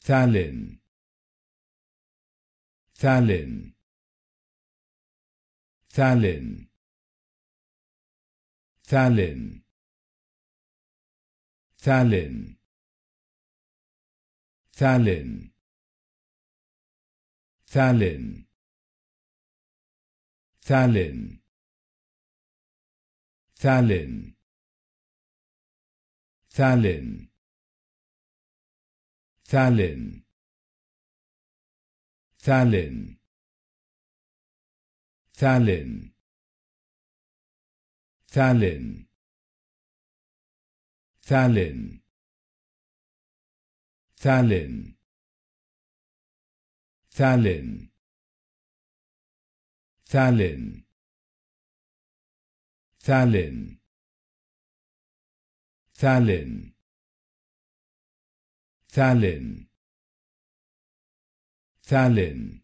Thalin. Thalin. Thalin. Thalin. Thalin. Thalin. Thalin. Thalin. Tallinn Tallinn Thalin. Thalin. Thalin. Thalin. Thalin. Thalin. Thalin. Thalin. Tallinn Tallinn Thalin. Thalin.